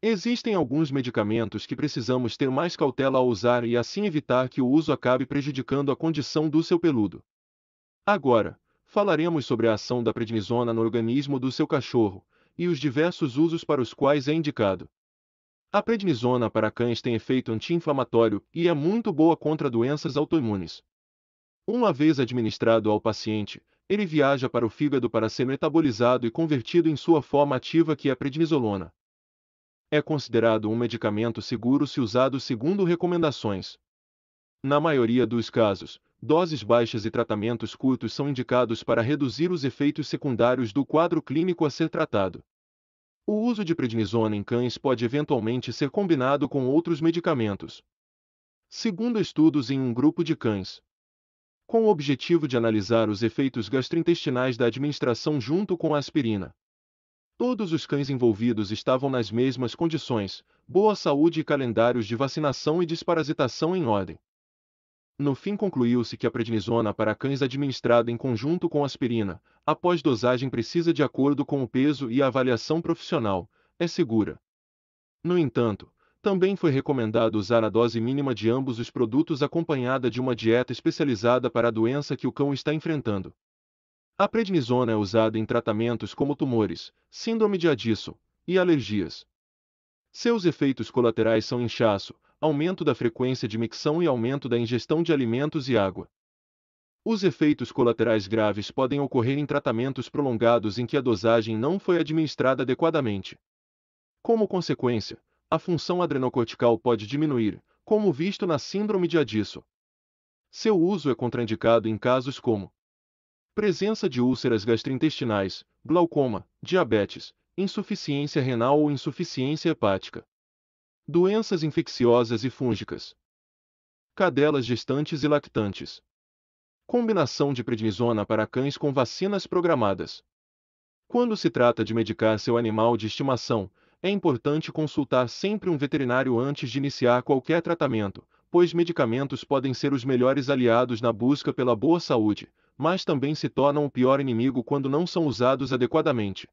Existem alguns medicamentos que precisamos ter mais cautela ao usar e assim evitar que o uso acabe prejudicando a condição do seu peludo. Agora, falaremos sobre a ação da prednisona no organismo do seu cachorro e os diversos usos para os quais é indicado. A prednisona para cães tem efeito anti-inflamatório e é muito boa contra doenças autoimunes. Uma vez administrado ao paciente, ele viaja para o fígado para ser metabolizado e convertido em sua forma ativa que é a prednisolona é considerado um medicamento seguro se usado segundo recomendações. Na maioria dos casos, doses baixas e tratamentos curtos são indicados para reduzir os efeitos secundários do quadro clínico a ser tratado. O uso de prednisona em cães pode eventualmente ser combinado com outros medicamentos. Segundo estudos em um grupo de cães, com o objetivo de analisar os efeitos gastrointestinais da administração junto com a aspirina. Todos os cães envolvidos estavam nas mesmas condições, boa saúde e calendários de vacinação e desparasitação em ordem. No fim concluiu-se que a prednisona para cães administrada em conjunto com aspirina, após dosagem precisa de acordo com o peso e a avaliação profissional, é segura. No entanto, também foi recomendado usar a dose mínima de ambos os produtos acompanhada de uma dieta especializada para a doença que o cão está enfrentando. A prednisona é usada em tratamentos como tumores, síndrome de Addison e alergias. Seus efeitos colaterais são inchaço, aumento da frequência de micção e aumento da ingestão de alimentos e água. Os efeitos colaterais graves podem ocorrer em tratamentos prolongados em que a dosagem não foi administrada adequadamente. Como consequência, a função adrenocortical pode diminuir, como visto na síndrome de Addison. Seu uso é contraindicado em casos como presença de úlceras gastrointestinais, glaucoma, diabetes, insuficiência renal ou insuficiência hepática. Doenças infecciosas e fúngicas. Cadelas gestantes e lactantes. Combinação de prednisona para cães com vacinas programadas. Quando se trata de medicar seu animal de estimação, é importante consultar sempre um veterinário antes de iniciar qualquer tratamento, pois medicamentos podem ser os melhores aliados na busca pela boa saúde, mas também se tornam o pior inimigo quando não são usados adequadamente.